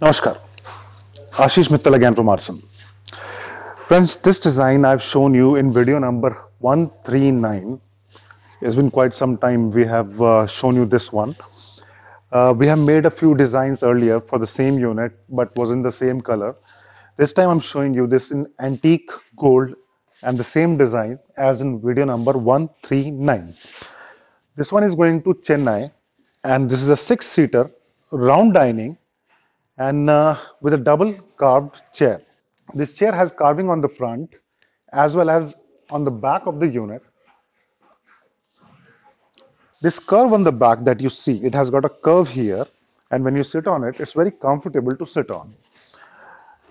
Namaskar. Ashish Mittal again from Arson. Friends, this design I've shown you in video number 139. It's been quite some time we have uh, shown you this one. Uh, we have made a few designs earlier for the same unit, but was in the same color. This time I'm showing you this in antique gold and the same design as in video number 139. This one is going to Chennai and this is a six-seater round dining and uh, with a double carved chair. This chair has carving on the front as well as on the back of the unit. This curve on the back that you see, it has got a curve here and when you sit on it, it's very comfortable to sit on.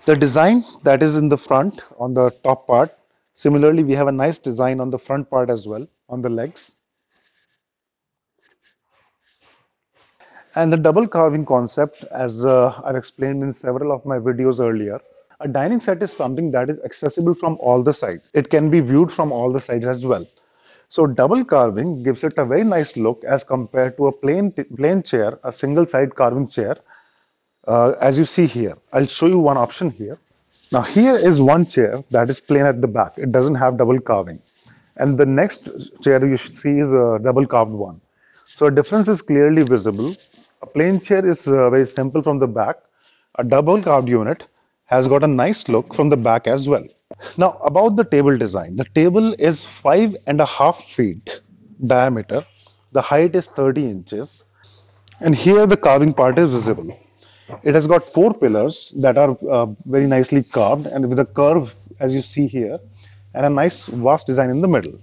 The design that is in the front on the top part, similarly we have a nice design on the front part as well on the legs. And the double carving concept, as uh, I've explained in several of my videos earlier, a dining set is something that is accessible from all the sides. It can be viewed from all the sides as well. So double carving gives it a very nice look as compared to a plain, plain chair, a single side carving chair, uh, as you see here. I'll show you one option here. Now here is one chair that is plain at the back. It doesn't have double carving. And the next chair you see is a double carved one. So a difference is clearly visible a plain chair is uh, very simple from the back. A double carved unit has got a nice look from the back as well. Now about the table design. The table is five and a half feet diameter. The height is 30 inches. And here the carving part is visible. It has got four pillars that are uh, very nicely carved and with a curve as you see here and a nice vast design in the middle.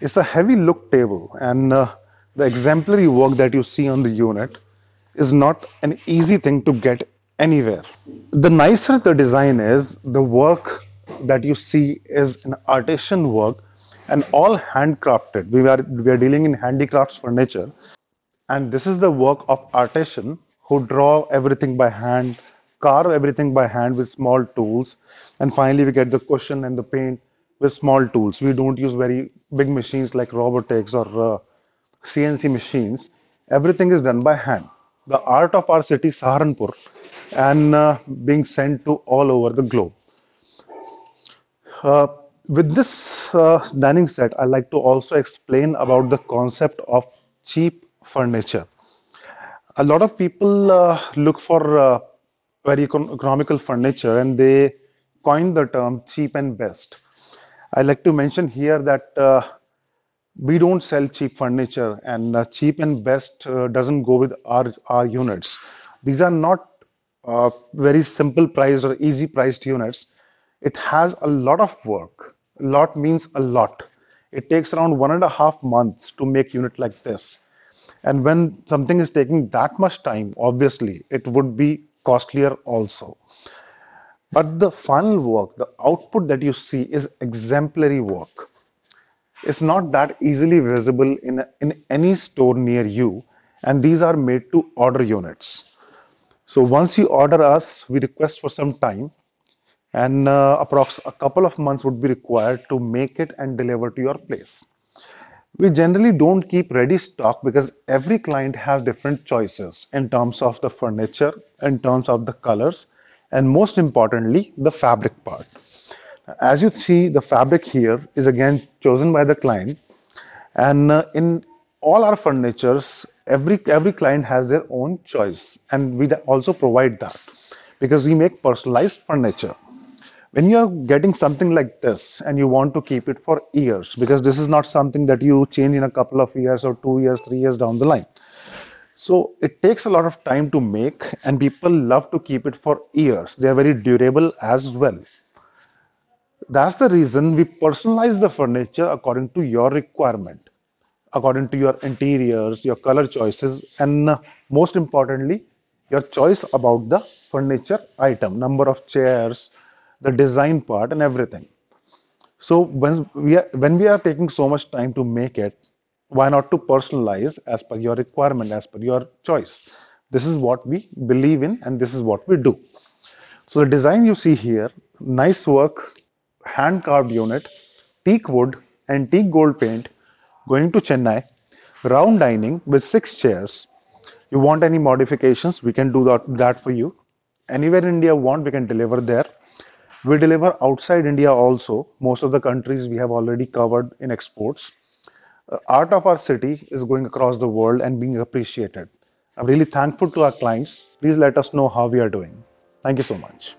It's a heavy look table and uh, the exemplary work that you see on the unit is not an easy thing to get anywhere. The nicer the design is, the work that you see is an artisan work and all handcrafted. We are, we are dealing in handicrafts furniture and this is the work of artisan who draw everything by hand, carve everything by hand with small tools and finally we get the cushion and the paint with small tools. We don't use very big machines like robotics or uh, CNC machines, everything is done by hand. The art of our city, Saharanpur, and uh, being sent to all over the globe. Uh, with this uh, dining set, I like to also explain about the concept of cheap furniture. A lot of people uh, look for uh, very econ economical furniture and they coined the term cheap and best. I like to mention here that uh, we don't sell cheap furniture and uh, cheap and best uh, doesn't go with our, our units. These are not uh, very simple priced or easy priced units. It has a lot of work. A lot means a lot. It takes around one and a half months to make unit like this. And when something is taking that much time, obviously it would be costlier also. But the final work, the output that you see is exemplary work is not that easily visible in, a, in any store near you and these are made to order units. So once you order us, we request for some time and uh, approx a couple of months would be required to make it and deliver to your place. We generally don't keep ready stock because every client has different choices in terms of the furniture, in terms of the colors, and most importantly, the fabric part. As you see, the fabric here is again chosen by the client. And uh, in all our furnitures, every, every client has their own choice. And we also provide that because we make personalized furniture when you are getting something like this and you want to keep it for years because this is not something that you change in a couple of years or two years three years down the line so it takes a lot of time to make and people love to keep it for years they are very durable as well that's the reason we personalize the furniture according to your requirement, according to your interiors, your color choices, and most importantly, your choice about the furniture item, number of chairs, the design part, and everything. So when we are, when we are taking so much time to make it, why not to personalize as per your requirement, as per your choice? This is what we believe in, and this is what we do. So the design you see here, nice work hand carved unit, teak wood and teak gold paint, going to Chennai, round dining with six chairs. You want any modifications, we can do that, that for you. Anywhere in India want, we can deliver there. We deliver outside India also. Most of the countries we have already covered in exports. Uh, art of our city is going across the world and being appreciated. I'm really thankful to our clients. Please let us know how we are doing. Thank you so much.